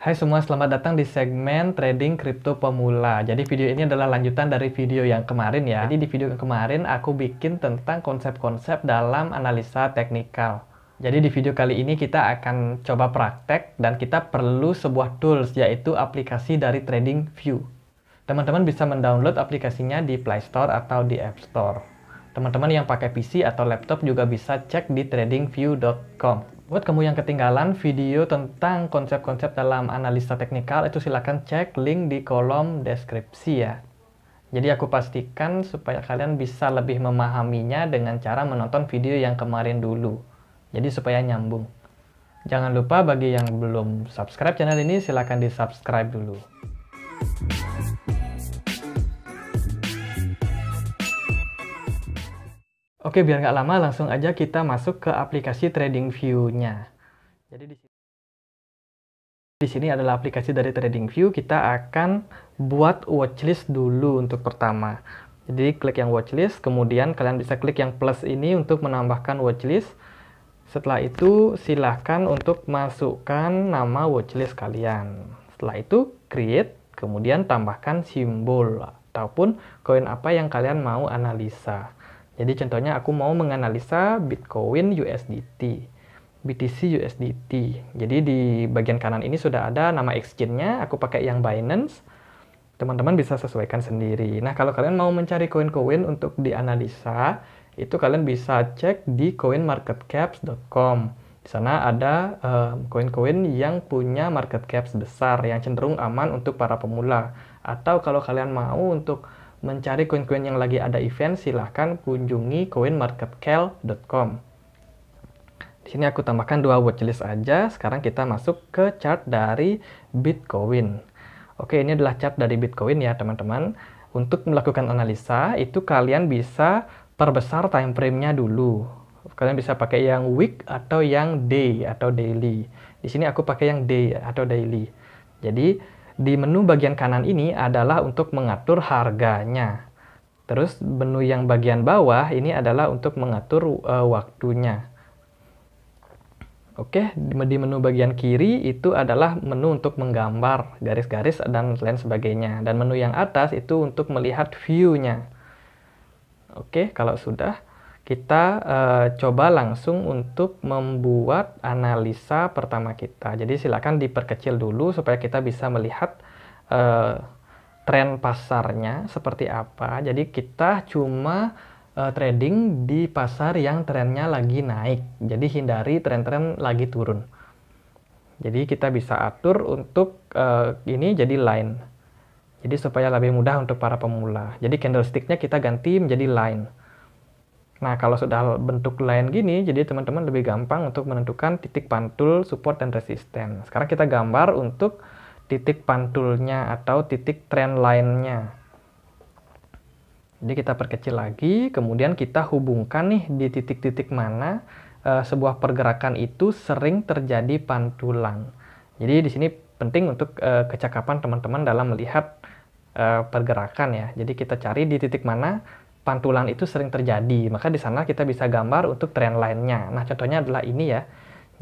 Hai semua, selamat datang di segmen Trading Kripto Pemula. Jadi video ini adalah lanjutan dari video yang kemarin ya. Jadi di video yang kemarin aku bikin tentang konsep-konsep dalam analisa teknikal. Jadi di video kali ini kita akan coba praktek dan kita perlu sebuah tools yaitu aplikasi dari Trading View. Teman-teman bisa mendownload aplikasinya di Play Store atau di App Store. Teman-teman yang pakai PC atau laptop juga bisa cek di tradingview.com. Buat kamu yang ketinggalan video tentang konsep-konsep dalam analisa teknikal itu silahkan cek link di kolom deskripsi ya. Jadi aku pastikan supaya kalian bisa lebih memahaminya dengan cara menonton video yang kemarin dulu. Jadi supaya nyambung. Jangan lupa bagi yang belum subscribe channel ini silahkan di subscribe dulu. Oke, biar nggak lama langsung aja kita masuk ke aplikasi Trading View-nya. Jadi di sini di sini adalah aplikasi dari Trading View. Kita akan buat watchlist dulu untuk pertama. Jadi klik yang watchlist, kemudian kalian bisa klik yang plus ini untuk menambahkan watchlist. Setelah itu silahkan untuk masukkan nama watchlist kalian. Setelah itu create, kemudian tambahkan simbol ataupun koin apa yang kalian mau analisa. Jadi contohnya aku mau menganalisa Bitcoin USDT, BTC USDT. Jadi di bagian kanan ini sudah ada nama exchange-nya, aku pakai yang Binance. Teman-teman bisa sesuaikan sendiri. Nah, kalau kalian mau mencari koin-koin untuk dianalisa, itu kalian bisa cek di coinmarketcaps.com. Di sana ada eh, koin-koin um, yang punya market caps besar yang cenderung aman untuk para pemula. Atau kalau kalian mau untuk mencari koin-koin yang lagi ada event, silahkan kunjungi coinmarketcal.com. Di sini aku tambahkan dua watchlist aja. Sekarang kita masuk ke chart dari Bitcoin. Oke, ini adalah chart dari Bitcoin ya, teman-teman. Untuk melakukan analisa, itu kalian bisa perbesar time frame-nya dulu. Kalian bisa pakai yang week atau yang day atau daily. Di sini aku pakai yang day atau daily. Jadi, di menu bagian kanan ini adalah untuk mengatur harganya. Terus menu yang bagian bawah ini adalah untuk mengatur uh, waktunya. Oke, di menu bagian kiri itu adalah menu untuk menggambar, garis-garis dan lain sebagainya. Dan menu yang atas itu untuk melihat view-nya. Oke, kalau sudah kita e, coba langsung untuk membuat analisa pertama kita. Jadi silakan diperkecil dulu supaya kita bisa melihat e, tren pasarnya seperti apa. Jadi kita cuma e, trading di pasar yang trennya lagi naik. Jadi hindari tren-tren lagi turun. Jadi kita bisa atur untuk e, ini jadi line. Jadi supaya lebih mudah untuk para pemula. Jadi candlesticknya kita ganti menjadi line Nah, kalau sudah bentuk lain gini, jadi teman-teman lebih gampang untuk menentukan titik pantul, support, dan resisten. Sekarang kita gambar untuk titik pantulnya atau titik trend line-nya. Jadi kita perkecil lagi, kemudian kita hubungkan nih di titik-titik mana e, sebuah pergerakan itu sering terjadi pantulan. Jadi di sini penting untuk e, kecakapan teman-teman dalam melihat e, pergerakan ya. Jadi kita cari di titik mana pantulan itu sering terjadi. Maka di sana kita bisa gambar untuk tren lainnya. Nah, contohnya adalah ini ya.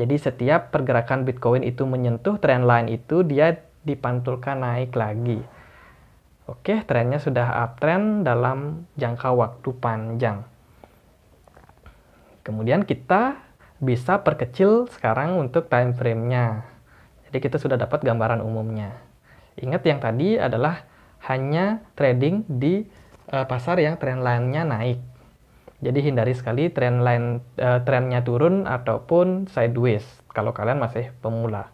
Jadi setiap pergerakan Bitcoin itu menyentuh trend line itu dia dipantulkan naik lagi. Oke, trennya sudah uptrend dalam jangka waktu panjang. Kemudian kita bisa perkecil sekarang untuk time frame-nya. Jadi kita sudah dapat gambaran umumnya. Ingat yang tadi adalah hanya trading di uh, pasar yang trendline-nya naik. Jadi hindari sekali trendline uh, eh, trennya turun ataupun sideways kalau kalian masih pemula.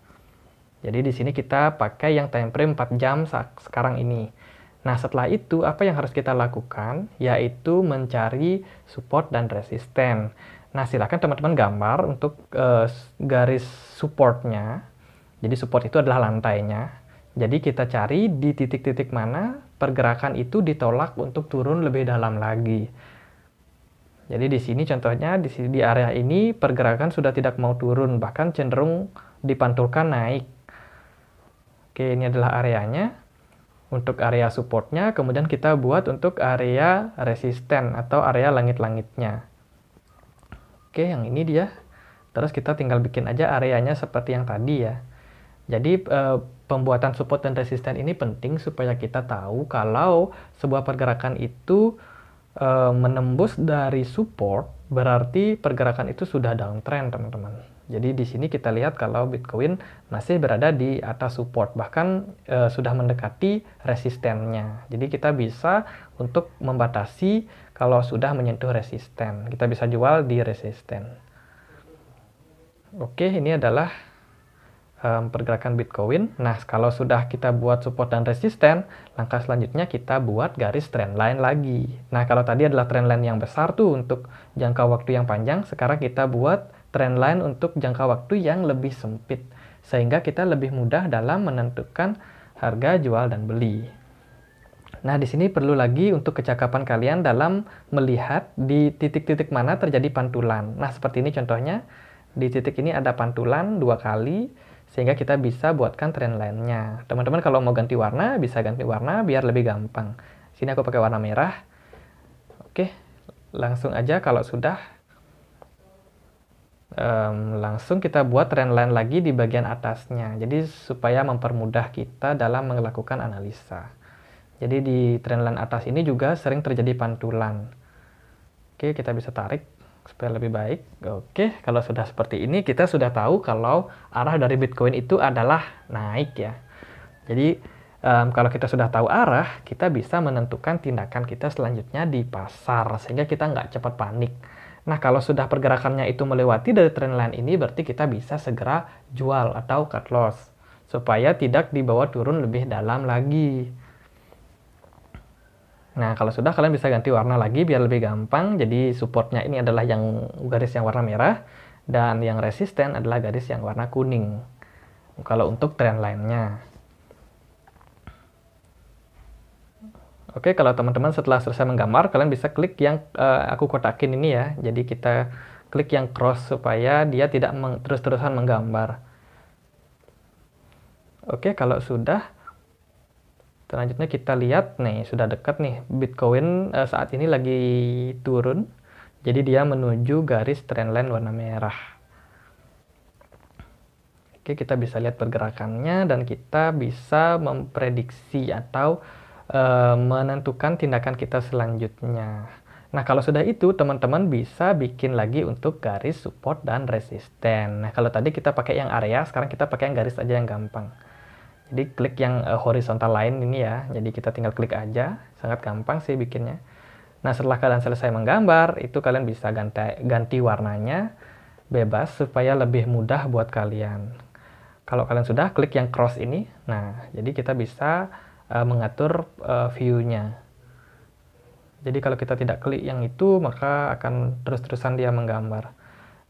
Jadi di sini kita pakai yang time frame 4 jam sekarang ini. Nah, setelah itu apa yang harus kita lakukan? Yaitu mencari support dan resisten. Nah, silakan teman-teman gambar untuk uh, garis supportnya. Jadi support itu adalah lantainya. Jadi kita cari di titik-titik mana pergerakan itu ditolak untuk turun lebih dalam lagi. Jadi di sini contohnya di, di area ini pergerakan sudah tidak mau turun, bahkan cenderung dipantulkan naik. Oke, ini adalah areanya. Untuk area supportnya, kemudian kita buat untuk area resisten atau area langit-langitnya. Oke, yang ini dia. Terus kita tinggal bikin aja areanya seperti yang tadi ya. Jadi uh, pembuatan support dan resisten ini penting supaya kita tahu kalau sebuah pergerakan itu uh, menembus dari support berarti pergerakan itu sudah downtrend teman-teman. Jadi di sini kita lihat kalau Bitcoin masih berada di atas support, bahkan e, sudah mendekati resistennya. Jadi kita bisa untuk membatasi kalau sudah menyentuh resisten. Kita bisa jual di resisten. Oke, ini adalah um, pergerakan Bitcoin. Nah, kalau sudah kita buat support dan resisten, langkah selanjutnya kita buat garis trendline lagi. Nah, kalau tadi adalah trendline yang besar tuh untuk jangka waktu yang panjang, sekarang kita buat trendline untuk jangka waktu yang lebih sempit. Sehingga kita lebih mudah dalam menentukan harga jual dan beli. Nah, di sini perlu lagi untuk kecakapan kalian dalam melihat di titik-titik mana terjadi pantulan. Nah, seperti ini contohnya. Di titik ini ada pantulan dua kali, sehingga kita bisa buatkan trend line-nya. Teman-teman kalau mau ganti warna, bisa ganti warna biar lebih gampang. Sini aku pakai warna merah. Oke, langsung aja kalau sudah. Um, langsung kita buat trend line lagi di bagian atasnya. Jadi supaya mempermudah kita dalam melakukan analisa. Jadi di trend line atas ini juga sering terjadi pantulan. Oke, kita bisa tarik supaya lebih baik. Oke, kalau sudah seperti ini kita sudah tahu kalau arah dari Bitcoin itu adalah naik ya. Jadi um, kalau kita sudah tahu arah, kita bisa menentukan tindakan kita selanjutnya di pasar sehingga kita nggak cepat panik. Nah, kalau sudah pergerakannya itu melewati dari trendline ini, berarti kita bisa segera jual atau cut loss supaya tidak dibawa turun lebih dalam lagi. Nah, kalau sudah kalian bisa ganti warna lagi biar lebih gampang. Jadi supportnya ini adalah yang garis yang warna merah dan yang resisten adalah garis yang warna kuning. Kalau untuk trend lainnya. Oke, kalau teman-teman setelah selesai menggambar, kalian bisa klik yang uh, aku kotakin ini ya. Jadi kita klik yang cross supaya dia tidak meng terus-terusan menggambar. Oke, kalau sudah Selanjutnya kita lihat nih, sudah dekat nih Bitcoin uh, saat ini lagi turun. Jadi dia menuju garis trendline warna merah. Oke, kita bisa lihat pergerakannya dan kita bisa memprediksi atau uh, menentukan tindakan kita selanjutnya. Nah, kalau sudah itu, teman-teman bisa bikin lagi untuk garis support dan resisten. Nah, kalau tadi kita pakai yang area, sekarang kita pakai yang garis aja yang gampang jadi klik yang uh, horizontal lain ini ya jadi kita tinggal klik aja sangat gampang sih bikinnya nah setelah kalian selesai menggambar itu kalian bisa ganti ganti warnanya bebas supaya lebih mudah buat kalian kalau kalian sudah klik yang cross ini nah jadi kita bisa uh, mengatur uh, view-nya jadi kalau kita tidak klik yang itu maka akan terus-terusan dia menggambar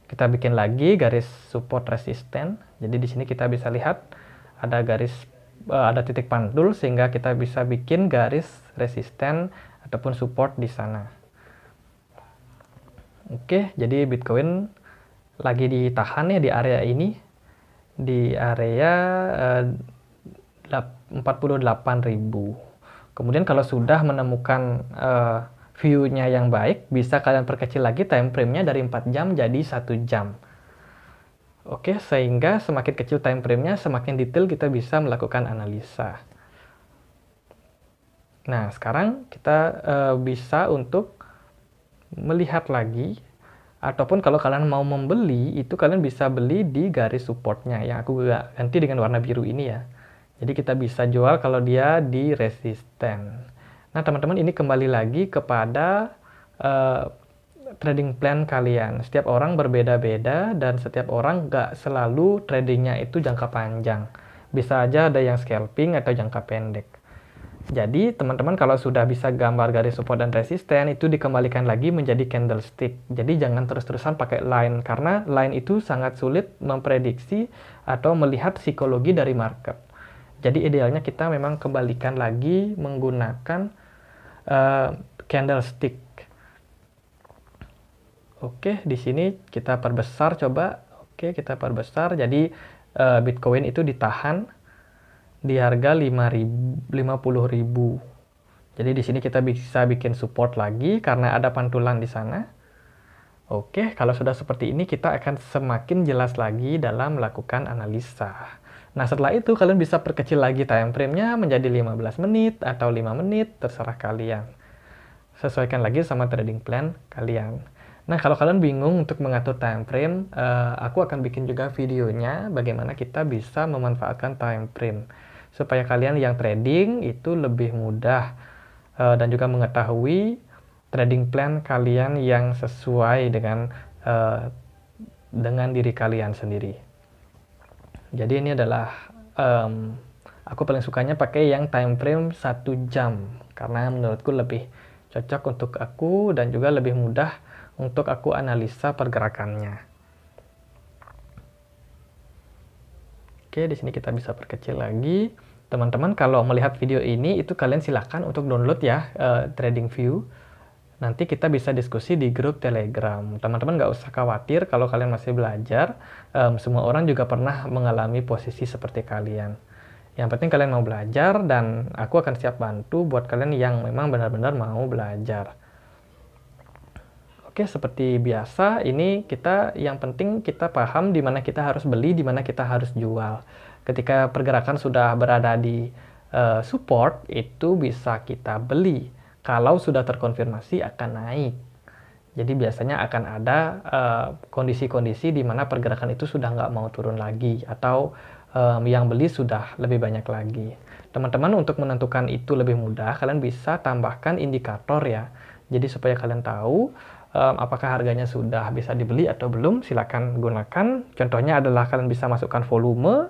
kita bikin lagi garis support resisten jadi di sini kita bisa lihat ada garis uh, ada titik pantul sehingga kita bisa bikin garis resisten ataupun support di sana. Oke, jadi Bitcoin lagi ditahan ya di area ini di area eh, uh, 48.000. Kemudian kalau sudah menemukan uh, view-nya yang baik, bisa kalian perkecil lagi time frame-nya dari 4 jam jadi 1 jam. Oke, sehingga semakin kecil time frame-nya, semakin detail kita bisa melakukan analisa. Nah, sekarang kita uh, bisa untuk melihat lagi ataupun kalau kalian mau membeli itu kalian bisa beli di garis supportnya yang aku ganti dengan warna biru ini ya jadi kita bisa jual kalau dia di resisten nah teman-teman ini kembali lagi kepada uh, trading plan kalian. Setiap orang berbeda-beda dan setiap orang gak selalu tradingnya itu jangka panjang. Bisa aja ada yang scalping atau jangka pendek. Jadi teman-teman kalau sudah bisa gambar garis support dan resisten itu dikembalikan lagi menjadi candlestick. Jadi jangan terus-terusan pakai line karena line itu sangat sulit memprediksi atau melihat psikologi dari market. Jadi idealnya kita memang kembalikan lagi menggunakan uh, candlestick. Oke, di sini kita perbesar coba. Oke, kita perbesar. Jadi uh, Bitcoin itu ditahan di harga 50.000. Jadi di sini kita bisa bikin support lagi karena ada pantulan di sana. Oke, kalau sudah seperti ini kita akan semakin jelas lagi dalam melakukan analisa. Nah, setelah itu kalian bisa perkecil lagi time frame-nya menjadi 15 menit atau 5 menit, terserah kalian. Sesuaikan lagi sama trading plan kalian. Nah, kalau kalian bingung untuk mengatur time frame, uh, eh, aku akan bikin juga videonya bagaimana kita bisa memanfaatkan time frame supaya kalian yang trading itu lebih mudah uh, dan juga mengetahui trading plan kalian yang sesuai dengan uh, dengan diri kalian sendiri. Jadi ini adalah um, aku paling sukanya pakai yang time frame satu jam karena menurutku lebih cocok untuk aku dan juga lebih mudah untuk aku analisa pergerakannya. Oke, di sini kita bisa perkecil lagi. Teman-teman kalau melihat video ini itu kalian silahkan untuk download ya uh, View. Nanti kita bisa diskusi di grup Telegram. Teman-teman nggak usah khawatir kalau kalian masih belajar. Um, semua orang juga pernah mengalami posisi seperti kalian. Yang penting kalian mau belajar dan aku akan siap bantu buat kalian yang memang benar-benar mau belajar. Oke, seperti biasa, ini kita yang penting kita paham di mana kita harus beli, di mana kita harus jual. Ketika pergerakan sudah berada di uh, support, itu bisa kita beli. Kalau sudah terkonfirmasi akan naik. Jadi biasanya akan ada eh, kondisi-kondisi uh, di mana pergerakan itu sudah nggak mau turun lagi atau um, yang beli sudah lebih banyak lagi. Teman-teman untuk menentukan itu lebih mudah, kalian bisa tambahkan indikator ya. Jadi supaya kalian tahu um, apakah harganya sudah bisa dibeli atau belum, silakan gunakan. Contohnya adalah kalian bisa masukkan volume,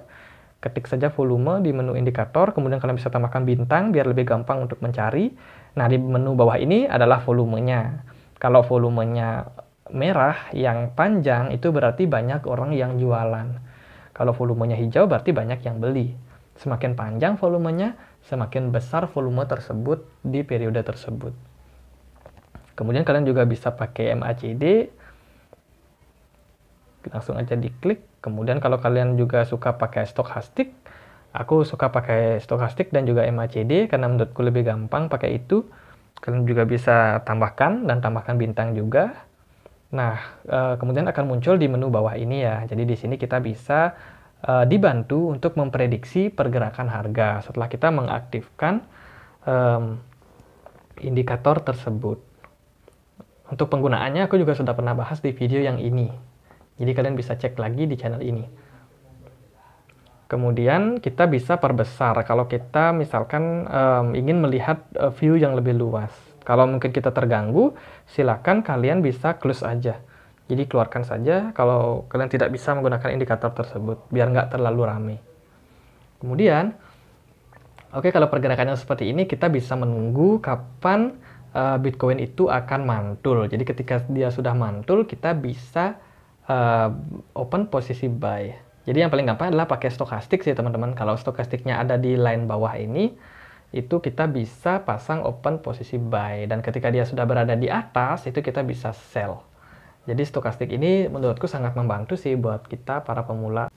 ketik saja volume di menu indikator, kemudian kalian bisa tambahkan bintang biar lebih gampang untuk mencari. Nah, di menu bawah ini adalah volumenya. Kalau volumenya merah yang panjang itu berarti banyak orang yang jualan. Kalau volumenya hijau berarti banyak yang beli. Semakin panjang volumenya, semakin besar volume tersebut di periode tersebut. Kemudian kalian juga bisa pakai MACD. Langsung aja diklik. Kemudian kalau kalian juga suka pakai stokastik, aku suka pakai stokastik dan juga MACD karena menurutku lebih gampang pakai itu. Kalian juga bisa tambahkan dan tambahkan bintang juga. Nah, eh, kemudian akan muncul di menu bawah ini ya. Jadi di sini kita bisa eh, dibantu untuk memprediksi pergerakan harga setelah kita mengaktifkan um, indikator tersebut. Untuk penggunaannya aku juga sudah pernah bahas di video yang ini. Jadi kalian bisa cek lagi di channel ini. Kemudian kita bisa perbesar kalau kita misalkan um, ingin melihat eh, view yang lebih luas. Kalau mungkin kita terganggu, silakan kalian bisa close aja. Jadi keluarkan saja kalau kalian tidak bisa menggunakan indikator tersebut, biar nggak terlalu rame. Kemudian, oke okay, kalau pergerakannya seperti ini, kita bisa menunggu kapan uh, Bitcoin itu akan mantul. Jadi ketika dia sudah mantul, kita bisa uh, open posisi buy. Jadi yang paling gampang adalah pakai stokastik sih teman-teman. Kalau stokastiknya ada di line bawah ini, itu kita bisa pasang open posisi buy. Dan ketika dia sudah berada di atas, itu kita bisa sell. Jadi stokastik ini menurutku sangat membantu sih buat kita para pemula.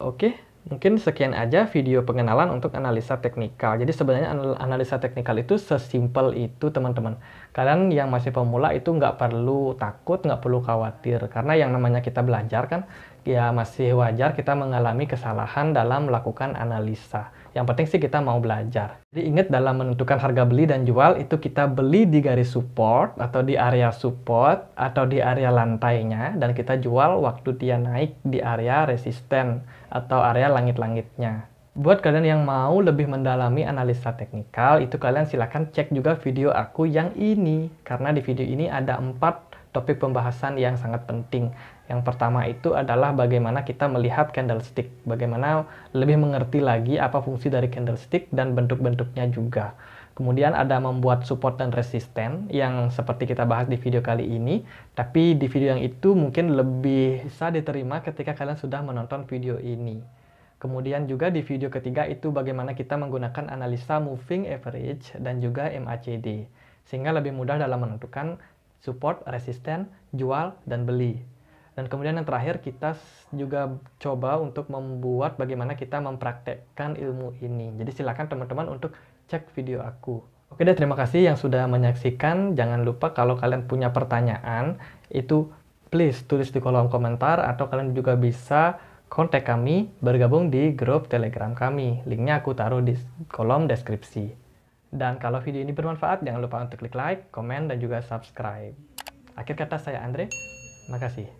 Oke, Mungkin sekian aja video pengenalan untuk analisa teknikal. Jadi sebenarnya analisa teknikal itu sesimpel itu teman-teman. Kalian yang masih pemula itu nggak perlu takut, nggak perlu khawatir. Karena yang namanya kita belajar kan, ya masih wajar kita mengalami kesalahan dalam melakukan analisa. Yang penting sih kita mau belajar. Jadi ingat dalam menentukan harga beli dan jual itu kita beli di garis support atau di area support atau di area lantainya dan kita jual waktu dia naik di area resisten atau area langit-langitnya. Buat kalian yang mau lebih mendalami analisa teknikal, itu kalian silahkan cek juga video aku yang ini. Karena di video ini ada empat topik pembahasan yang sangat penting. Yang pertama itu adalah bagaimana kita melihat candlestick, bagaimana lebih mengerti lagi apa fungsi dari candlestick dan bentuk-bentuknya juga. Kemudian ada membuat support dan resisten yang seperti kita bahas di video kali ini, tapi di video yang itu mungkin lebih bisa diterima ketika kalian sudah menonton video ini. Kemudian juga di video ketiga itu bagaimana kita menggunakan analisa moving average dan juga MACD sehingga lebih mudah dalam menentukan support, resisten, jual, dan beli. Dan kemudian yang terakhir kita juga coba untuk membuat bagaimana kita mempraktekkan ilmu ini. Jadi silakan teman-teman untuk cek video aku. Oke deh, terima kasih yang sudah menyaksikan. Jangan lupa kalau kalian punya pertanyaan, itu please tulis di kolom komentar atau kalian juga bisa kontak kami bergabung di grup Telegram kami. Linknya aku taruh di kolom deskripsi. Dan kalau video ini bermanfaat, jangan lupa untuk klik like, komen, dan juga subscribe. Akhir kata saya Andre, makasih.